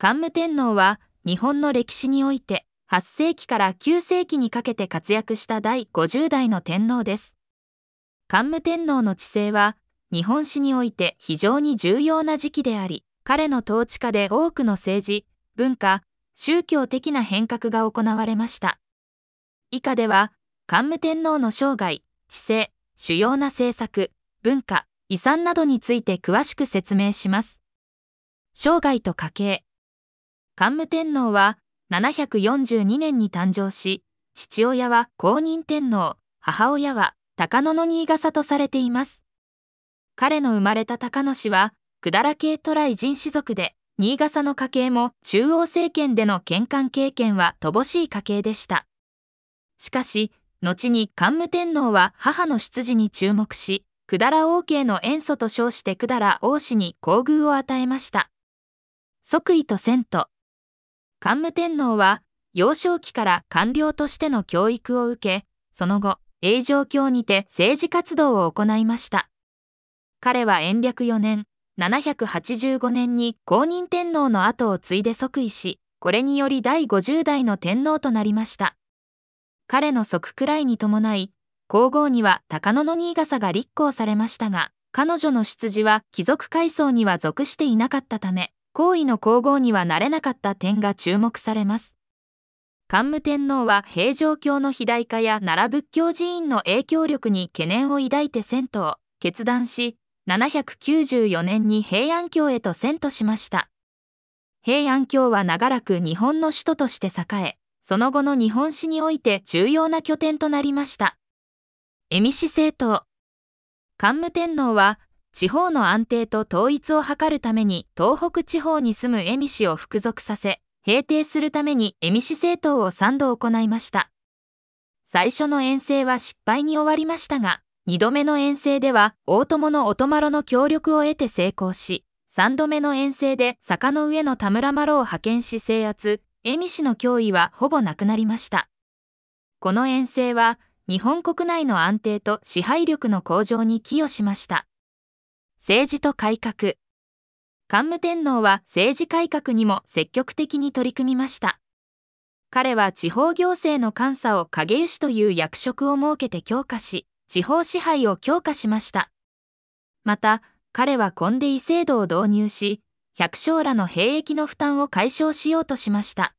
桓武天皇は日本の歴史において8世紀から9世紀にかけて活躍した第50代の天皇です。桓武天皇の治世は日本史において非常に重要な時期であり、彼の統治下で多くの政治、文化、宗教的な変革が行われました。以下では、桓武天皇の生涯、治世、主要な政策、文化、遺産などについて詳しく説明します。生涯と家計、桓武天皇は742年に誕生し、父親は公認天皇、母親は高野の新笠とされています。彼の生まれた高野氏は、百済系渡来人氏族で、新笠の家系も中央政権での県間経験は乏しい家系でした。しかし、後に桓武天皇は母の出自に注目し、百済王家の塩素と称して百済王氏に厚遇を与えました。即位と遷都、桓武天皇は幼少期から官僚としての教育を受け、その後、永城京にて政治活動を行いました。彼は延暦4年、785年に公認天皇の後を継いで即位し、これにより第50代の天皇となりました。彼の即位に伴い、皇后には高野新笠が立候されましたが、彼女の出自は貴族階層には属していなかったため、皇位の皇后にはなれなかった点が注目されます。桓武天皇は平城京の肥大化や奈良仏教寺院の影響力に懸念を抱いて遷都を決断し、794年に平安京へと遷都しました。平安京は長らく日本の首都として栄え、その後の日本史において重要な拠点となりました。恵美市政党。桓武天皇は地方の安定と統一を図るために東北地方に住む恵美氏を服属させ、平定するために恵美氏政党を3度行いました。最初の遠征は失敗に終わりましたが、2度目の遠征では大友の音丸の協力を得て成功し、3度目の遠征で坂の上の田村麻呂を派遣し制圧、恵美氏の脅威はほぼなくなりました。この遠征は日本国内の安定と支配力の向上に寄与しました。政治と改革。桓武天皇は政治改革にも積極的に取り組みました。彼は地方行政の監査を影絵師という役職を設けて強化し、地方支配を強化しました。また、彼はで異制度を導入し、百姓らの兵役の負担を解消しようとしました。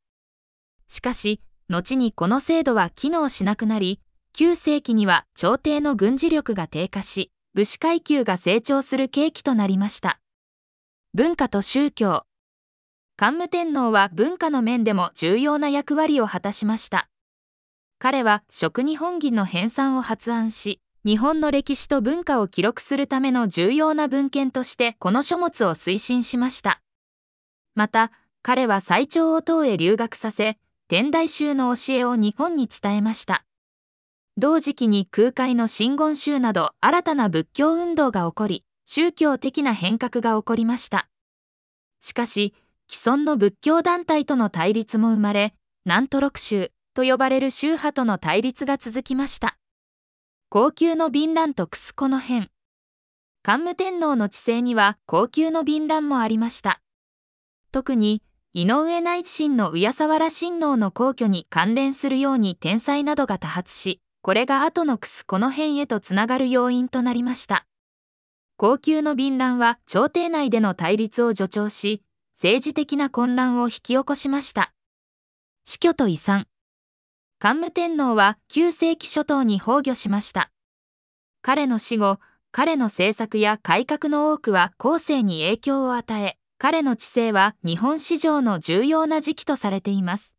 しかし、後にこの制度は機能しなくなり、旧世紀には朝廷の軍事力が低下し、武士階級が成長する契機となりました。文化と宗教。桓武天皇は文化の面でも重要な役割を果たしました。彼は食日本銀の編纂を発案し、日本の歴史と文化を記録するための重要な文献としてこの書物を推進しました。また、彼は最長を唐へ留学させ、天台宗の教えを日本に伝えました。同時期に空海の真言宗など新たな仏教運動が起こり、宗教的な変革が起こりました。しかし、既存の仏教団体との対立も生まれ、南都六宗と呼ばれる宗派との対立が続きました。高級の便乱とクスコの変。桓武天皇の治世には高級の便乱もありました。特に、井上内親の宇谷沢原親王の皇居に関連するように天才などが多発し、これが後のクスこの辺へとつながる要因となりました。高級の便乱は朝廷内での対立を助長し、政治的な混乱を引き起こしました。死去と遺産。桓武天皇は9世紀諸島に崩御しました。彼の死後、彼の政策や改革の多くは後世に影響を与え、彼の治世は日本史上の重要な時期とされています。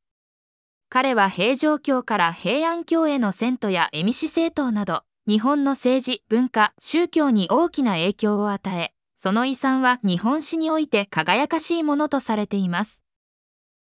彼は平城京から平安京への遷都や恵美子政党など、日本の政治、文化、宗教に大きな影響を与え、その遺産は日本史において輝かしいものとされています。